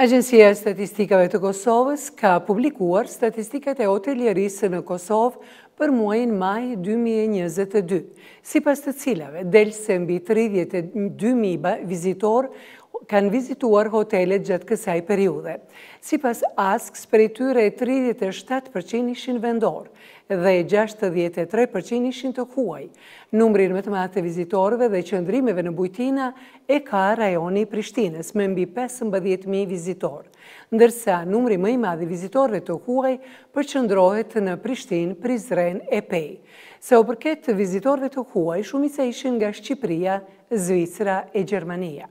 Agencija e Statistikave të Kosovës ka publikuar statistikat e hotelierisë në Kosovë për muajin maj 2022, si pas të cilave delë se mbi 32.000 vizitor kanë vizituar hotelet gjatë kësaj periude. Si pas asks, për tyre 37% ishin vendorë dhe 63% ishin të huaj. Numrin më të matë të vizitorëve dhe qëndrimeve në Bujtina e ka rajoni Prishtines me mbi 15.000 vizitorë, ndërsa numri më i madhi vizitorëve të huaj përqëndrohet në Prishtin, Prizren e Pej. Se o përket të vizitorëve të huaj, shumisa ishin nga Shqipria, Zvicra e Gjermania.